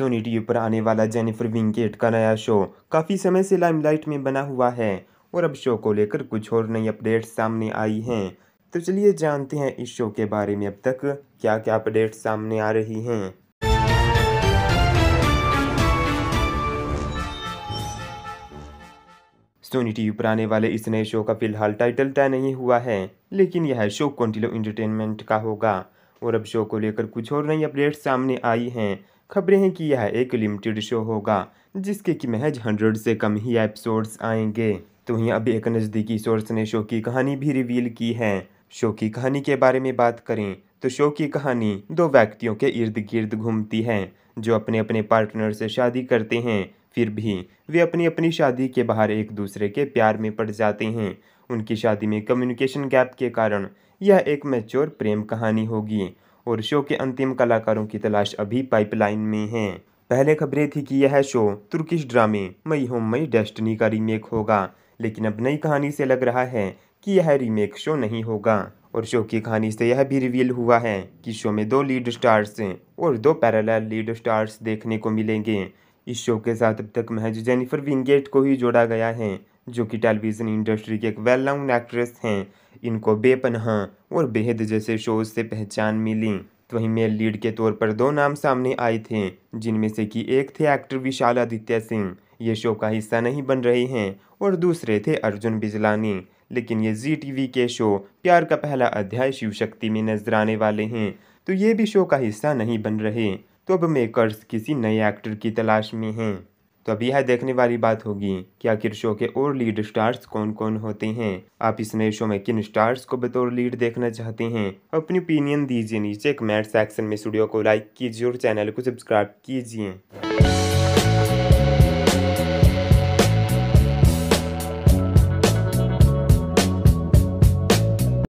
Sony TV पर आने वाला जेनिफर विंगेट का नया शो काफ़ी समय से लाइमलाइट में बना हुआ है और अब शो को लेकर कुछ और नई अपडेट सामने आई हैं तो चलिए जानते हैं इस शो के बारे में अब तक क्या क्या अपडेट सामने आ रही हैं सोनी टीवी पर आने वाले इस नए शो का फिलहाल टाइटल तय नहीं हुआ है लेकिन यह शो कॉन्टिलो एंटरटेनमेंट का होगा और अब शो को लेकर कुछ और नई अपडेट सामने आई हैं खबरें हैं कि यह एक लिमिटेड शो होगा जिसके कि महज हंड्रेड से कम ही एपिसोड्स आएंगे तो वहीं अब एक नज़दीकी सोर्स ने शो की कहानी भी रिवील की है शो की कहानी के बारे में बात करें तो शो की कहानी दो व्यक्तियों के इर्द गिर्द घूमती है जो अपने अपने पार्टनर से शादी करते हैं फिर भी वे अपनी अपनी शादी के बाहर एक दूसरे के प्यार में पड़ जाते हैं उनकी शादी में कम्युनिकेशन गैप के कारण यह एक मैच्योर प्रेम कहानी होगी और शो के अंतिम कलाकारों की तलाश अभी पाइपलाइन में है पहले खबरें थी कि यह शो तुर्किश ड्रामे मई होम मई डेस्टनी का रीमेक होगा लेकिन अब नई कहानी से लग रहा है कि यह रीमेक शो नहीं होगा और शो की कहानी से यह भी रिवील हुआ है कि शो में दो लीड स्टार्स और दो पैरल लीड स्टार्स देखने को मिलेंगे इस शो के साथ अब तक महज जेनिफर विंगेट को ही जोड़ा गया है जो कि टेलीविज़न इंडस्ट्री के एक वेल नाउन एक्ट्रेस हैं इनको बेपनह और बेहद जैसे शोज से पहचान मिली तो वहीं मेल लीड के तौर पर दो नाम सामने आए थे जिनमें से कि एक थे एक्टर विशाल आदित्य सिंह ये शो का हिस्सा नहीं बन रहे हैं और दूसरे थे अर्जुन बिजलानी लेकिन ये जी टी के शो प्यार का पहला अध्याय शिव शक्ति में नजर आने वाले हैं तो ये भी शो का हिस्सा नहीं बन रहे तो अब मेकर्स किसी नए एक्टर की तलाश में हैं तो अब यह देखने वाली बात होगी कि आखिर शो के और लीड स्टार्स कौन कौन होते हैं आप इस नए शो में किन स्टार्स को बतौर लीड देखना चाहते हैं अपनी ओपिनियन दीजिए नीचे कमेंट सेक्शन में स्टूडियो को लाइक कीजिए और चैनल को सब्सक्राइब कीजिए